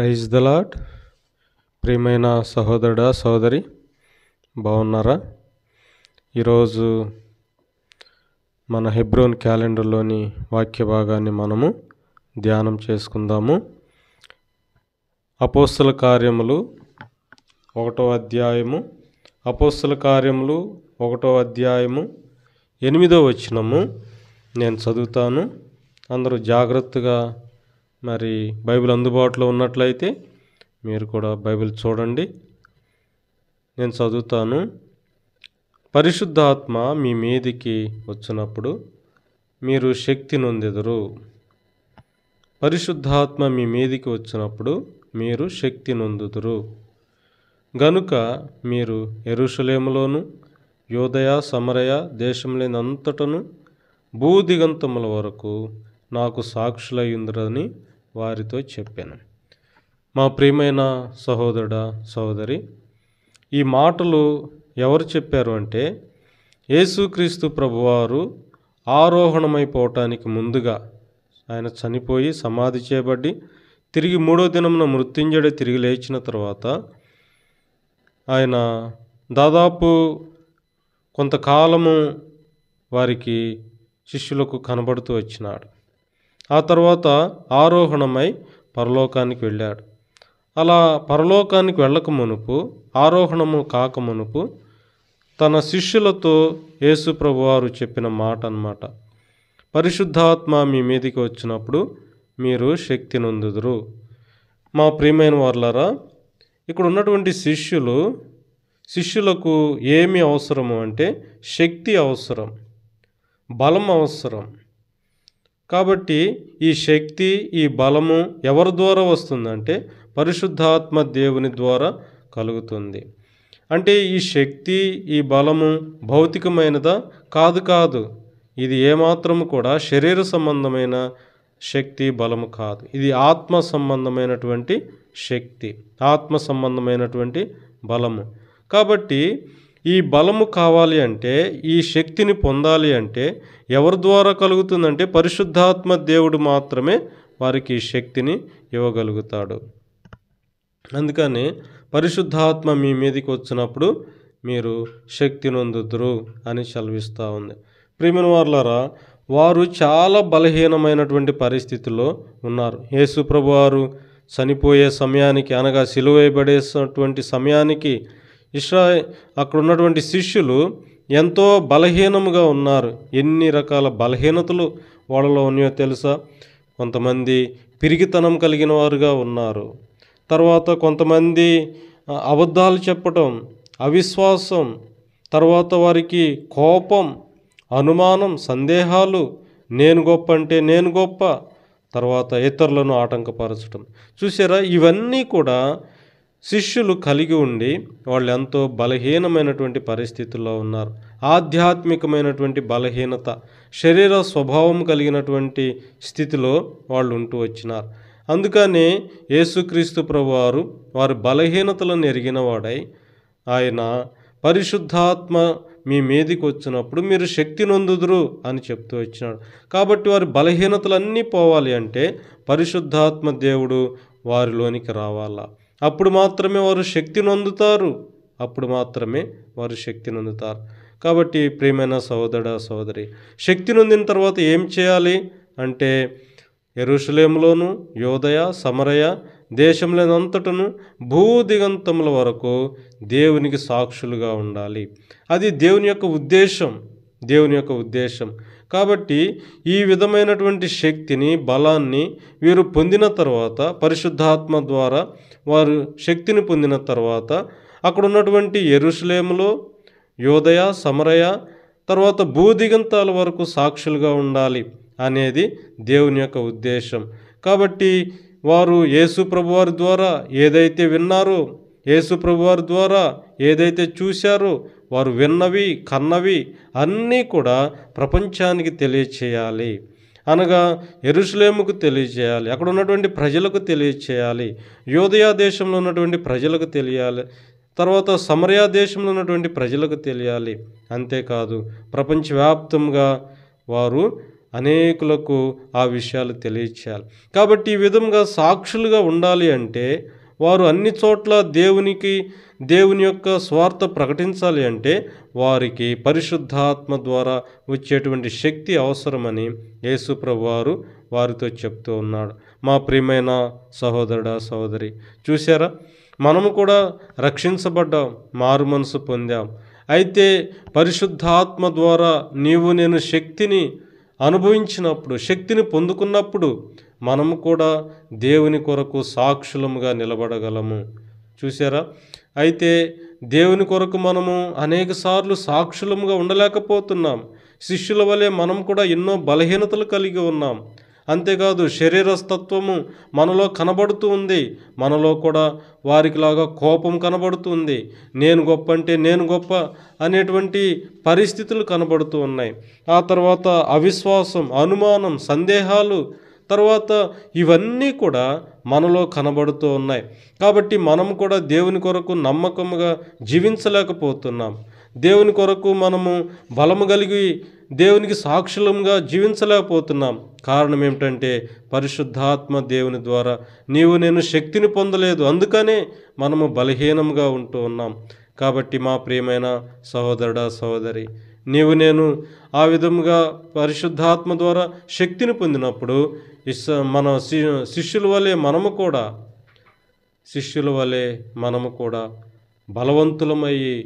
praise the lord ప్రియమైన సహోదరుడ సహోదరి బాగున్నారా ఈరోజు మన హెబ్రోన్ క్యాలెండర్లోని వాక్య భాగాన్ని మనము ధ్యానం చేసుకుందాము అపోస్తుల కార్యములు ఒకటో అధ్యాయము అపోస్తుల కార్యములు ఒకటో అధ్యాయము ఎనిమిదో వచ్చినము నేను చదువుతాను అందరూ జాగ్రత్తగా మరి బైబిల్ అందుబాటులో ఉన్నట్లయితే మీరు కూడా బైబిల్ చూడండి నేను చదువుతాను పరిశుద్ధాత్మ మీ మీదికి వచ్చినప్పుడు మీరు శక్తి నొందెదరు పరిశుద్ధాత్మ మీ మీదికి వచ్చినప్పుడు మీరు శక్తి నొందుదురు గనుక మీరు ఎరుషలేములోను యోదయ సమరయ దేశంలేనంతటను భూదిగంతముల వరకు నాకు సాక్షులయ్యుందరని వారితో చెప్పాను మా ప్రియమైన సహోదరుడ సహోదరి ఈ మాటలు ఎవరు చెప్పారు అంటే యేసుక్రీస్తు ప్రభువారు ఆరోహణమైపోవటానికి ముందుగా ఆయన చనిపోయి సమాధి చేయబడి తిరిగి మూడో దినమున మృత్యుంజడి తిరిగి లేచిన తర్వాత ఆయన దాదాపు కొంతకాలము వారికి శిష్యులకు కనబడుతూ వచ్చినాడు ఆ తర్వాత ఆరోహణమై పరలోకానికి వెళ్ళాడు అలా పరలోకానికి వెళ్ళక మునుపు ఆరోహణము కాక మునుపు తన శిష్యులతో యేసుప్రభు వారు చెప్పిన మాట అన్నమాట పరిశుద్ధాత్మ మీ మీదికి వచ్చినప్పుడు మీరు శక్తి నొందుదురు మా ప్రియమైన వర్లరా ఇక్కడ ఉన్నటువంటి శిష్యులు శిష్యులకు ఏమి అవసరము అంటే శక్తి అవసరం బలం అవసరం కాబట్టి ఈ శక్తి ఈ బలము ఎవరి ద్వారా వస్తుందంటే పరిశుద్ధాత్మ దేవుని ద్వారా కలుగుతుంది అంటే ఈ శక్తి ఈ బలము భౌతికమైనదా కాదు కాదు ఇది ఏమాత్రము కూడా శరీర సంబంధమైన శక్తి బలము కాదు ఇది ఆత్మ సంబంధమైనటువంటి శక్తి ఆత్మ సంబంధమైనటువంటి బలము కాబట్టి ఈ బలము కావాలి అంటే ఈ శక్తిని పొందాలి అంటే ఎవరి ద్వారా కలుగుతుందంటే పరిశుద్ధాత్మ దేవుడు మాత్రమే వారికి ఈ శక్తిని ఇవ్వగలుగుతాడు అందుకని పరిశుద్ధాత్మ మీ మీదకి వచ్చినప్పుడు మీరు శక్తి నొందుదురు అని చలవిస్తూ ఉంది ప్రియమైన వారులారా వారు చాలా బలహీనమైనటువంటి పరిస్థితుల్లో ఉన్నారు యేసుప్రభు వారు చనిపోయే సమయానికి అనగా సిలువేయబడేటువంటి సమయానికి ఇష్రా అక్కడ ఉన్నటువంటి శిష్యులు ఎంతో బలహీనముగా ఉన్నారు ఎన్ని రకాల బలహీనతలు వాళ్ళలో ఉన్నాయో తెలుసా కొంతమంది పిరిగితనం కలిగిన వారుగా ఉన్నారు తర్వాత కొంతమంది అబద్ధాలు చెప్పటం అవిశ్వాసం తర్వాత వారికి కోపం అనుమానం సందేహాలు నేను గొప్ప అంటే నేను గొప్ప తర్వాత ఇతరులను ఆటంకపరచడం చూసారా ఇవన్నీ కూడా శిష్యులు కలిగి ఉండి వాళ్ళు ఎంతో బలహీనమైనటువంటి పరిస్థితుల్లో ఉన్నారు ఆధ్యాత్మికమైనటువంటి బలహీనత శరీర స్వభావం కలిగినటువంటి స్థితిలో వాళ్ళు ఉంటూ వచ్చినారు అందుకనే యేసుక్రీస్తు ప్రభువారు వారి బలహీనతలను ఎరిగినవాడై ఆయన పరిశుద్ధాత్మ మీ మీదికి వచ్చినప్పుడు మీరు శక్తి నొందుదురు అని చెప్తూ వచ్చినాడు కాబట్టి వారి బలహీనతలన్నీ పోవాలి అంటే పరిశుద్ధాత్మ దేవుడు వారిలోనికి రావాలా అప్పుడు మాత్రమే వారు శక్తి నొందుతారు అప్పుడు మాత్రమే వారు శక్తిని అందుతారు కాబట్టి ప్రియమైన సోదర సోదరి శక్తి నొందిన తర్వాత ఏం చేయాలి అంటే ఎరుషులేములోను యోదయ సమరయ దేశంలోనంతటను భూదిగంతముల వరకు దేవునికి సాక్షులుగా ఉండాలి అది దేవుని యొక్క ఉద్దేశం దేవుని యొక్క ఉద్దేశం కాబట్టి ఈ విధమైనటువంటి శక్తిని బలాన్ని వీరు పొందిన తర్వాత పరిశుద్ధాత్మ ద్వారా వారు శక్తిని పొందిన తర్వాత అక్కడ ఉన్నటువంటి ఎరుసలేములో యోదయ సమరయ తర్వాత భూదిగంతాల వరకు సాక్షులుగా ఉండాలి అనేది దేవుని యొక్క ఉద్దేశం కాబట్టి వారు యేసు ప్రభువారి ద్వారా ఏదైతే విన్నారో యేసుప్రభు వారి ద్వారా ఏదైతే చూశారో వారు విన్నవి కన్నవి అన్నీ కూడా ప్రపంచానికి తెలియచేయాలి అనగా ఎరుసలేముకు తెలియచేయాలి అక్కడ ఉన్నటువంటి ప్రజలకు తెలియచేయాలి యోధయా దేశంలో ఉన్నటువంటి ప్రజలకు తెలియాలి తర్వాత సమరయా దేశంలో ఉన్నటువంటి ప్రజలకు తెలియాలి అంతేకాదు ప్రపంచవ్యాప్తంగా వారు అనేకులకు ఆ విషయాలు తెలియచేయాలి కాబట్టి ఈ విధంగా సాక్షులుగా ఉండాలి అంటే వారు అన్ని చోట్ల దేవునికి దేవుని యొక్క స్వార్థ ప్రకటించాలి అంటే వారికి పరిశుద్ధాత్మ ద్వారా వచ్చేటువంటి శక్తి అవసరమని యేసుప్రభు వారు వారితో చెప్తూ ఉన్నాడు మా ప్రియమైన సహోదరుడా సహోదరి చూశారా మనము కూడా రక్షించబడ్డాం మారు మనసు పొందాం అయితే పరిశుద్ధాత్మ ద్వారా నీవు నేను శక్తిని అనుభవించినప్పుడు శక్తిని పొందుకున్నప్పుడు మనము కూడా దేవుని కొరకు సాక్షులముగా నిలబడగలము చూసారా అయితే దేవుని కొరకు మనము అనేకసార్లు సాక్షులముగా ఉండలేకపోతున్నాం శిష్యుల వలె మనం కూడా ఎన్నో బలహీనతలు కలిగి ఉన్నాం అంతేకాదు శరీరస్తత్వము మనలో కనబడుతూ ఉంది మనలో కూడా వారికి లాగా కోపం కనబడుతుంది నేను గొప్ప అంటే నేను గొప్ప అనేటువంటి పరిస్థితులు కనబడుతూ ఉన్నాయి ఆ తర్వాత అవిశ్వాసం అనుమానం సందేహాలు తర్వాత ఇవన్నీ కూడా మనలో కనబడుతూ ఉన్నాయి కాబట్టి మనం కూడా దేవుని కొరకు నమ్మకంగా జీవించలేకపోతున్నాం దేవుని కొరకు మనము బలము కలిగి దేవునికి సాక్షులంగా జీవించలేకపోతున్నాం కారణం ఏమిటంటే పరిశుద్ధాత్మ దేవుని ద్వారా నీవు నేను శక్తిని పొందలేదు అందుకనే మనము బలహీనంగా ఉంటూ ఉన్నాం కాబట్టి మా ప్రియమైన సహోదరుడా సహోదరి నీవు నేను ఆ విధముగా పరిశుద్ధాత్మ ద్వారా శక్తిని పొందినప్పుడు ఇస్ మన శిష్యుల వలె మనము కూడా శిష్యుల వలె మనము కూడా బలవంతులమయ్యి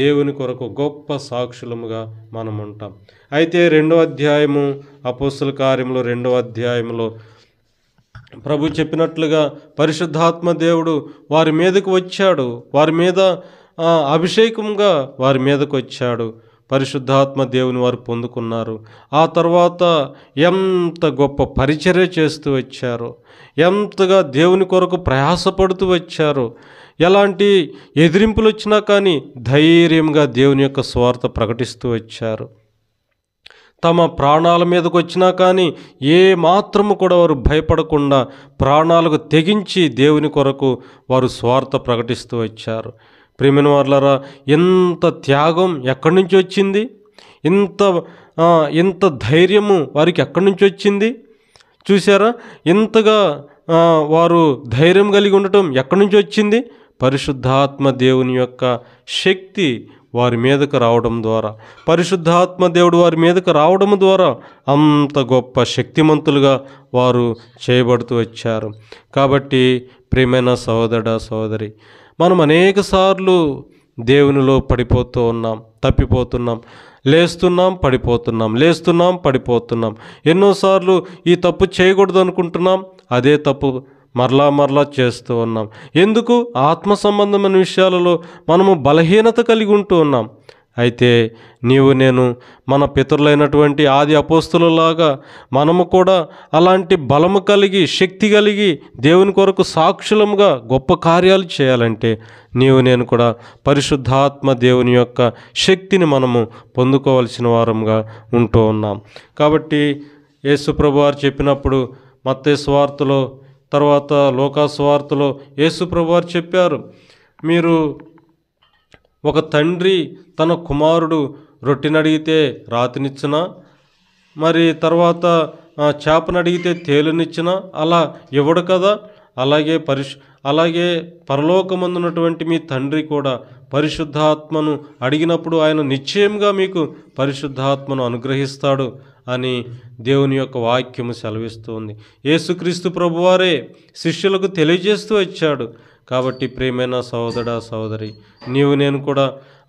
దేవుని కొరకు గొప్ప సాక్షులముగా మనం ఉంటాం అయితే రెండో అధ్యాయము అపోస్తుల కార్యంలో రెండో అధ్యాయంలో ప్రభు చెప్పినట్లుగా పరిశుద్ధాత్మ దేవుడు వారి మీదకు వచ్చాడు వారి మీద అభిషేకంగా వారి మీదకు వచ్చాడు పరిశుద్ధాత్మ దేవుని వారు పొందుకున్నారు ఆ తర్వాత ఎంత గొప్ప పరిచర్య చేస్తూ వచ్చారు ఎంతగా దేవుని కొరకు ప్రయాసపడుతూ వచ్చారు ఎలాంటి ఎదిరింపులు వచ్చినా కానీ ధైర్యంగా దేవుని యొక్క స్వార్థ ప్రకటిస్తూ వచ్చారు తమ ప్రాణాల మీదకు వచ్చినా కానీ ఏ మాత్రము కూడా వారు భయపడకుండా ప్రాణాలకు తెగించి దేవుని కొరకు వారు స్వార్థ ప్రకటిస్తూ వచ్చారు ప్రేమిన వాళ్ళరా ఎంత త్యాగం ఎక్కడి నుంచి వచ్చింది ఇంత ఇంత ధైర్యము వారికి ఎక్కడి నుంచి వచ్చింది చూసారా ఇంతగా వారు ధైర్యం కలిగి ఉండటం ఎక్కడి నుంచి వచ్చింది పరిశుద్ధాత్మ దేవుని యొక్క శక్తి వారి మీదకు రావడం ద్వారా పరిశుద్ధాత్మ దేవుడు వారి మీదకు రావడం ద్వారా అంత గొప్ప శక్తిమంతులుగా వారు చేయబడుతూ వచ్చారు కాబట్టి ప్రేమైన సహోదర సోదరి మనం అనేక సార్లు దేవునిలో పడిపోతూ ఉన్నాం తప్పిపోతున్నాం లేస్తున్నాం పడిపోతున్నాం లేస్తున్నాం పడిపోతున్నాం ఎన్నోసార్లు ఈ తప్పు చేయకూడదు అనుకుంటున్నాం అదే తప్పు మరలా మరలా చేస్తూ ఉన్నాం ఎందుకు ఆత్మ సంబంధమైన విషయాలలో మనము బలహీనత కలిగి ఉంటూ ఉన్నాం అయితే నీవు నేను మన పితరులైనటువంటి ఆది అపోస్తులలాగా మనము కూడా అలాంటి బలము కలిగి శక్తి కలిగి దేవుని కొరకు సాక్షులముగా గొప్ప కార్యాలు చేయాలంటే నీవు నేను కూడా పరిశుద్ధాత్మ దేవుని యొక్క శక్తిని మనము పొందుకోవలసిన వారంగా ఉంటూ ఉన్నాం కాబట్టి యేసుప్రభు వారు చెప్పినప్పుడు మత్తే తర్వాత తర్వాత వార్తలో యేసుప్రభు వారు చెప్పారు మీరు ఒక తండ్రి తన కుమారుడు రొట్టెనడిగితే రాతినిచ్చిన మరి తర్వాత చేపనడిగితే తేలినిచ్చిన అలా ఇవ్వడు కదా అలాగే పరిశు అలాగే పరలోకమందున్నటువంటి మీ తండ్రి కూడా పరిశుద్ధాత్మను అడిగినప్పుడు ఆయన నిశ్చయంగా మీకు పరిశుద్ధాత్మను అనుగ్రహిస్తాడు అని దేవుని యొక్క వాక్యము సెలవిస్తుంది యేసుక్రీస్తు ప్రభువారే శిష్యులకు తెలియజేస్తూ వచ్చాడు కాబట్టి ప్రేమైన సోదర సహోదరి నీవు నేను కూడా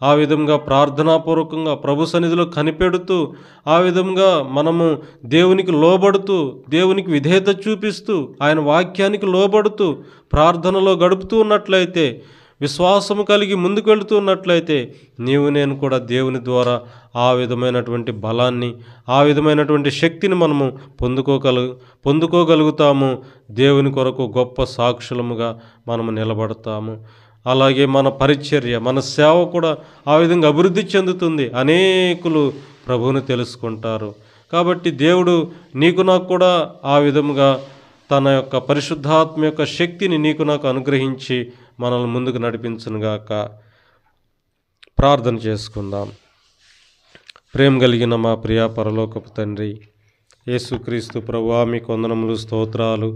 ఆ విధంగా ప్రార్థనాపూర్వకంగా ప్రభు సన్నిధిలో కనిపెడుతూ ఆ విధంగా మనము దేవునికి లోబడుతూ దేవునికి విధేయత చూపిస్తూ ఆయన వాక్యానికి లోబడుతూ ప్రార్థనలో గడుపుతూ ఉన్నట్లయితే విశ్వాసము కలిగి ముందుకు వెళుతున్నట్లయితే నీవు నేను కూడా దేవుని ద్వారా ఆ విధమైనటువంటి బలాన్ని ఆ విధమైనటువంటి శక్తిని మనము పొందుకోగలు పొందుకోగలుగుతాము దేవుని కొరకు గొప్ప సాక్షులముగా మనము నిలబడతాము అలాగే మన పరిచర్య మన సేవ కూడా ఆ విధంగా అభివృద్ధి చెందుతుంది అనేకులు ప్రభువును తెలుసుకుంటారు కాబట్టి దేవుడు నీకు నాకు కూడా ఆ విధముగా తన యొక్క పరిశుద్ధాత్మ యొక్క శక్తిని నీకు నాకు అనుగ్రహించి మనల్ని ముందుకు గాక ప్రార్థన చేసుకుందాం ప్రేమ కలిగిన మా ప్రియ పరలోకపు తండ్రి యేసుక్రీస్తు ప్రభు మీ కొందనములు స్తోత్రాలు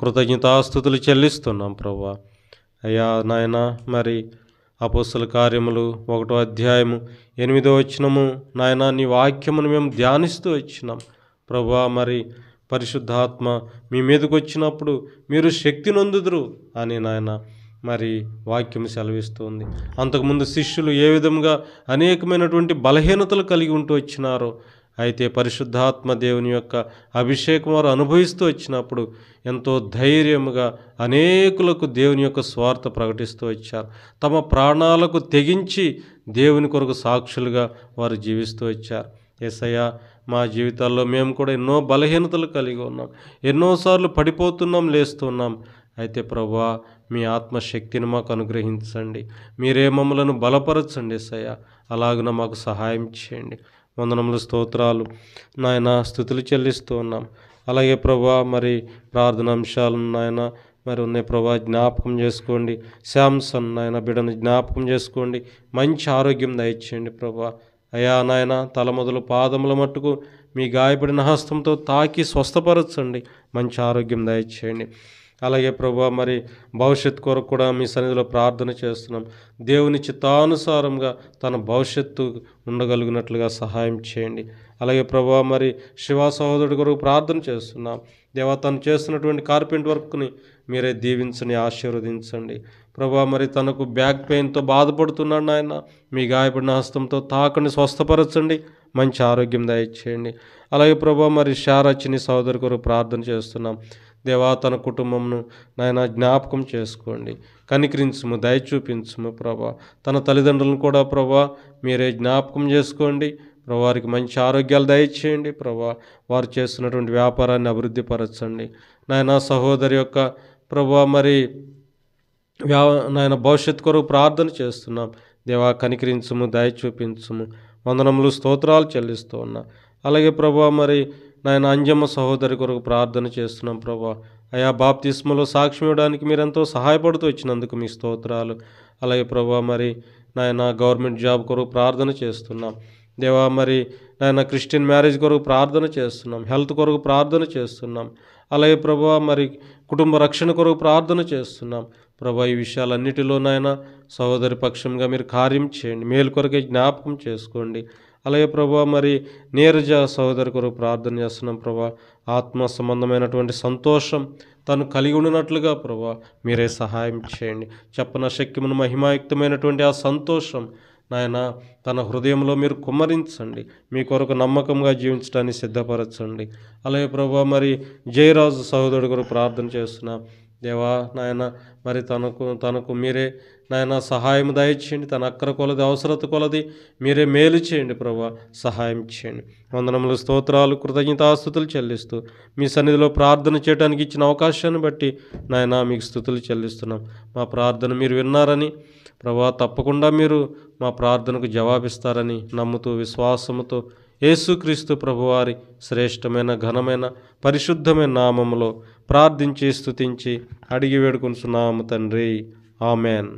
కృతజ్ఞతాస్థుతులు చెల్లిస్తున్నాం ప్రభా అయ్యా నాయన మరి అపోస్తుల కార్యములు ఒకటో అధ్యాయము ఎనిమిదో వచ్చినము నాయన నీ వాక్యమును మేము ధ్యానిస్తూ వచ్చినాం ప్రభా మరి పరిశుద్ధాత్మ మీ మీదకు వచ్చినప్పుడు మీరు శక్తి నొందుదురు అని నాయన మరి వాక్యం సెలవిస్తుంది అంతకుముందు శిష్యులు ఏ విధంగా అనేకమైనటువంటి బలహీనతలు కలిగి ఉంటూ వచ్చినారో అయితే పరిశుద్ధాత్మ దేవుని యొక్క అభిషేకం వారు అనుభవిస్తూ వచ్చినప్పుడు ఎంతో ధైర్యముగా అనేకులకు దేవుని యొక్క స్వార్థ ప్రకటిస్తూ వచ్చారు తమ ప్రాణాలకు తెగించి దేవుని కొరకు సాక్షులుగా వారు జీవిస్తూ వచ్చారు ఎస్ఐ మా జీవితాల్లో మేము కూడా ఎన్నో బలహీనతలు కలిగి ఉన్నాం ఎన్నోసార్లు పడిపోతున్నాం లేస్తున్నాం అయితే ప్రభా మీ ఆత్మశక్తిని మాకు అనుగ్రహించండి మీరే మమ్మలను బలపరచండి సయ అలాగిన మాకు సహాయం చేయండి వందనములు స్తోత్రాలు నాయన స్థుతులు చెల్లిస్తూ ఉన్నాం అలాగే ప్రభా మరి ప్రార్థన అంశాలను నాయన మరి ఉన్నాయి ప్రభా జ్ఞాపకం చేసుకోండి శాంసన్ నాయన బిడ్డను జ్ఞాపకం చేసుకోండి మంచి ఆరోగ్యం దయచేయండి ప్రభా అయా నాయన తల మొదలు పాదముల మట్టుకు మీ గాయపడిన హస్తంతో తాకి స్వస్థపరచండి మంచి ఆరోగ్యం దయచేయండి అలాగే ప్రభా మరి భవిష్యత్ కొరకు కూడా మీ సన్నిధిలో ప్రార్థన చేస్తున్నాం దేవుని చిత్తానుసారంగా తన భవిష్యత్తు ఉండగలిగినట్లుగా సహాయం చేయండి అలాగే ప్రభా మరి శివ సహోదరుడి కొరకు ప్రార్థన చేస్తున్నాం దేవా తను చేస్తున్నటువంటి కార్పెంట్ వర్క్ని మీరే దీవించని ఆశీర్వదించండి ప్రభా మరి తనకు బ్యాక్ పెయిన్తో బాధపడుతున్నాడు ఆయన మీ గాయపడిన హస్తంతో తాకని స్వస్థపరచండి మంచి ఆరోగ్యం దయచేయండి అలాగే ప్రభా మరి శారచిని సహోదరి కొరకు ప్రార్థన చేస్తున్నాం దేవా తన కుటుంబంను నాయన జ్ఞాపకం చేసుకోండి కనికరించుము దయచూపించుము ప్రభా తన తల్లిదండ్రులను కూడా ప్రభా మీరే జ్ఞాపకం చేసుకోండి వారికి మంచి ఆరోగ్యాలు దయచేయండి ప్రభా వారు చేస్తున్నటువంటి వ్యాపారాన్ని అభివృద్ధిపరచండి నాయన సహోదరి యొక్క ప్రభా మరి వ్యా నాయన భవిష్యత్ కొరకు ప్రార్థన చేస్తున్నాం దేవా కనికరించుము దయ చూపించుము వందనములు స్తోత్రాలు చెల్లిస్తూ ఉన్నా అలాగే ప్రభా మరి నాయన అంజమ్మ సహోదరి కొరకు ప్రార్థన చేస్తున్నాం ప్రభా అయా బాప్తిస్మలో సాక్ష్యం ఇవ్వడానికి మీరు ఎంతో సహాయపడుతూ వచ్చినందుకు మీ స్తోత్రాలు అలాగే ప్రభా మరి నాయన గవర్నమెంట్ జాబ్ కొరకు ప్రార్థన చేస్తున్నాం దేవా మరి నాయన క్రిస్టియన్ మ్యారేజ్ కొరకు ప్రార్థన చేస్తున్నాం హెల్త్ కొరకు ప్రార్థన చేస్తున్నాం అలాగే ప్రభా మరి కుటుంబ రక్షణ కొరకు ప్రార్థన చేస్తున్నాం ప్రభా ఈ విషయాలన్నిటిలోనైనా సహోదరి పక్షంగా మీరు కార్యం చేయండి మేలు కొరకే జ్ఞాపకం చేసుకోండి అలాగే ప్రభా మరి నీరజ సహోదరి కొరకు ప్రార్థన చేస్తున్నాం ప్రభా ఆత్మ సంబంధమైనటువంటి సంతోషం తను కలిగి ఉండినట్లుగా ప్రభా మీరే సహాయం చేయండి చెప్పన శక్యమును మహిమాయుక్తమైనటువంటి ఆ సంతోషం నాయన తన హృదయంలో మీరు కుమ్మరించండి మీ కొరకు నమ్మకంగా జీవించడానికి సిద్ధపరచండి అలాగే ప్రభా మరి జయరాజు సహోదరుడు కొరకు ప్రార్థన చేస్తున్నాం దేవా నాయన మరి తనకు తనకు మీరే నాయన సహాయం దయచేయండి తన అక్కర కొలది అవసరత కొలది మీరే మేలు చేయండి ప్రభా సహాయం చేయండి వందనముల స్తోత్రాలు కృతజ్ఞతాస్థుతులు చెల్లిస్తూ మీ సన్నిధిలో ప్రార్థన చేయడానికి ఇచ్చిన అవకాశాన్ని బట్టి నాయన మీకు స్థుతులు చెల్లిస్తున్నాం మా ప్రార్థన మీరు విన్నారని ప్రభా తప్పకుండా మీరు మా ప్రార్థనకు జవాబిస్తారని నమ్ముతూ విశ్వాసముతో యేసుక్రీస్తు ప్రభువారి శ్రేష్టమైన ఘనమైన పరిశుద్ధమైన నామములో ప్రార్థించి స్థుతించి అడిగి వేడుకుంటున్నాము తండ్రి ఆమెన్